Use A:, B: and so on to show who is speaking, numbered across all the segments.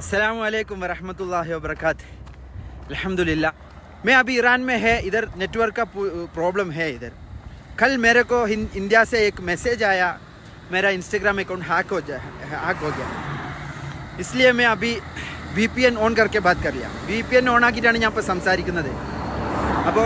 A: अल्लाम वरहमल वर्क अलहमदिल्ला मैं अभी ईरान में है इधर नेटवर्क का प्रॉब्लम है इधर कल मेरे को इंडिया से एक मैसेज आया मेरा इंस्टाग्राम अकाउंट हैक हो जाए हैक हो गया इसलिए मैं अभी വി ऑन करके बात कर लिया वी पी एन ऑन ഓണാക്കിയിട്ടാണ് यहाँ पर സംസാരിക്കുന്നത് अब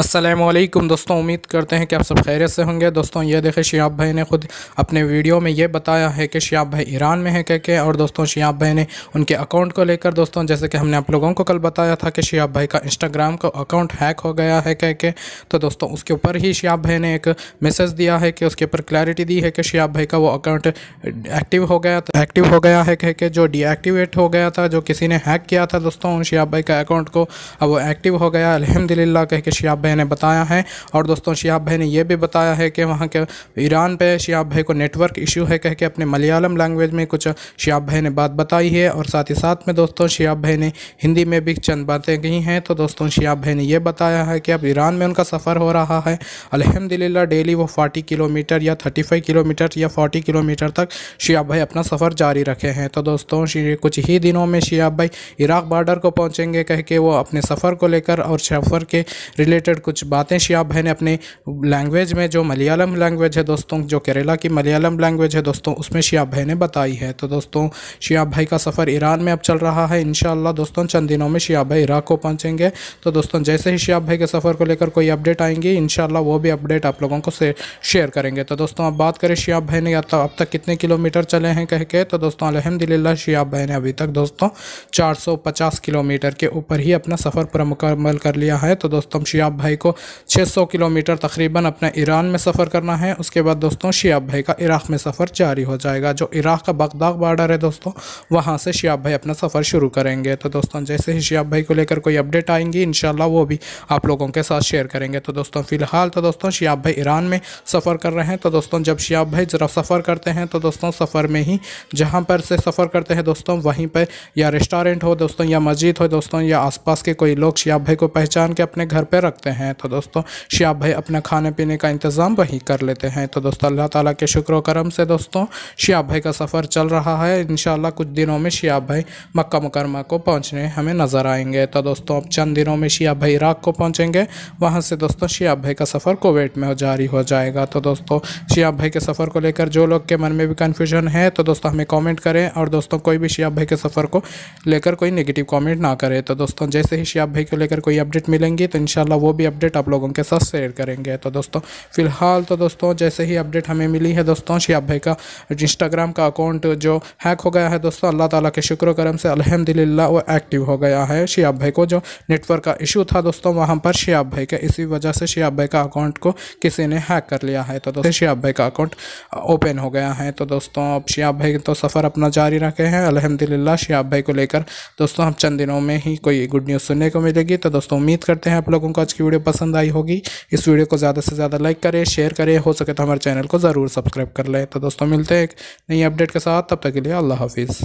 B: असलम दोस्तों उम्मीद करते हैं कि आप सब खैरियत से होंगे दोस्तों ये देखें शियाब भाई ने खुद अपने वीडियो में ये बताया है कि शियाब भाई ईरान में है कह के और दोस्तों शियाब भाई ने उनके अकाउंट को लेकर दोस्तों जैसे कि हमने आप लोगों को कल बताया था कि शियाब भाई का इंस्टाग्राम का अकाउंट हैक हो गया है कह के तो दोस्तों उसके ऊपर ही शियाब भाई ने एक मैसेज दिया है कि उसके ऊपर क्लैरिटी दी है कि शियाब भाई का वो अकाउंट एक्टिव हो गया था एक्टिव हो गया है कह के जो डीएक्टिवेट हो गया था जो किसी ने हैक किया था दोस्तों शियाब भाई का अकाउंट को अब वो एक्टिव हो गया अलहमदिल्ला कह के शियाब भाई ने बताया है और दोस्तों शिहाब भाई ने यह भी बताया है कि वहाँ के ईरान पर शिहाब भाई को नेटवर्क इशू है कह के अपने मलयालम लैंग्वेज में कुछ शिहाब भाई ने बात बताई है और साथ ही साथ में दोस्तों शिहाब भाई ने हिंदी में भी चंद बातें कही हैं तो दोस्तों शिहाब भाई ने यह बताया है कि अब ईरान में उनका सफ़र हो रहा है अलहमदिल्ला डेली वो फोर्टी किलोमीटर या थर्टी फाइव किलोमीटर या फोर्टी किलोमीटर तक शिहाब भाई अपना सफ़र जारी रखे हैं तो दोस्तों कुछ ही दिनों में शिहाब भाई इराक बॉर्डर को पहुँचेंगे कह के वो अपने सफ़र को लेकर और सफ़र के रिलेटेड रिलेटेड कुछ बातें शिया भाई ने अपने लैंग्वेज में जो मलयालम लैंग्वेज है दोस्तों जो केरला की मलयालम लैंग्वेज है दोस्तों उसमें शिया भाई ने बताई है तो दोस्तों शिया भाई का सफ़र ईरान में अब चल रहा है इन दोस्तों चंद दिनों में शिया भाई इराक को पहुँचेंगे तो दोस्तों जैसे ही शिया भाई के सफ़र को लेकर कोई अपडेट आएंगी इन वो भी अपडेट आप लोगों को शेयर करेंगे तो दोस्तों अब बात करें शिया भाई ने तो अब तक कितने किलोमीटर चले हैं कह के तो दोस्तों अलहमदिल्ला शिया भाई ने अभी तक दोस्तों चार किलोमीटर के ऊपर ही अपना सफ़र पूरा मुकम्मल कर लिया है तो दोस्तों शिया भाई भाई को 600 किलोमीटर तकरीबन अपने ईरान में सफ़र करना है उसके बाद दोस्तों शियाब भाई का इराक़ में सफ़र जारी हो जाएगा जो इराक़ का बगदाग बार्डर है दोस्तों वहाँ से शियाब भाई अपना सफ़र शुरू करेंगे तो दोस्तों जैसे ही शियाब भाई को लेकर कोई अपडेट आएंगी इन वो भी आप लोगों के साथ शेयर करेंगे तो दोस्तों फ़िलहाल तो दोस्तों शियाब भाई ईरान में सफ़र कर रहे हैं तो दोस्तों जब शियाब भाई ज़रा सफ़र करते हैं तो दोस्तों सफ़र में ही जहाँ पर से सफ़र करते हैं दोस्तों वहीं पर या रेस्टोरेंट हो दोस्तों या मस्जिद हो दोस्तों या आसपास के कोई लोग शियाब भाई को पहचान के अपने घर पर रखते सकते हैं तो दोस्तों शिहाब भाई अपने खाने पीने का इंतज़ाम वहीं कर लेते हैं तो दोस्तों अल्लाह ताला के शुक्र करम से दोस्तों शिहाब भाई का सफ़र चल रहा है इन कुछ दिनों में शिहाब भाई मक्का मुकरमा को पहुँचने हमें नज़र आएंगे तो दोस्तों अब चंद दिनों में शिहाब भाई इराक को पहुँचेंगे वहाँ से दोस्तों शिहाब भाई का सफ़र कोवेट में जारी हो जाएगा तो दोस्तों शिहाब भाई के सफ़र को लेकर जो लोग के मन में भी कन्फ्यूजन है तो दोस्तों हमें कॉमेंट करें और दोस्तों कोई भी शिहाब भाई के सफ़र को लेकर कोई नेगेटिव कमेंट ना करें तो दोस्तों जैसे ही शिहाब भाई को लेकर कोई अपडेट मिलेंगी तो इन वो भी अपडेट आप लोगों के साथ शेयर करेंगे तो दोस्तों फिलहाल तो दोस्तों जैसे ही अपडेट हमें मिली है दोस्तों शिया भाई का इंस्टाग्राम का अकाउंट जो हैक हो गया है दोस्तों अल्लाह ताला के शुक्र करम से अलहमदिल्ला वो एक्टिव हो गया है शियाब भाई को जो नेटवर्क का इशू था दोस्तों वहाँ पर शियाब भाई के इसी वजह से शियाब भाई का अकाउंट को किसी ने हैक कर लिया है तो दोस्तों शियाब भाई का अकाउंट ओपन हो गया है तो दोस्तों अब शियाब भाई तो सफ़र अपना जारी रखे हैं अलहमदिल्ला शियाब भाई को लेकर दोस्तों हम चंद दिनों में ही कोई गुड न्यूज़ सुनने को मिलेगी तो दोस्तों उम्मीद करते हैं आप लोगों को आज की वीडियो पसंद आई होगी इस वीडियो को ज़्यादा से ज़्यादा लाइक करें शेयर करें हो सके तो हमारे चैनल को ज़रूर सब्सक्राइब कर लें तो दोस्तों मिलते हैं एक नई अपडेट के साथ तब तक के लिए अल्लाह हाफिज़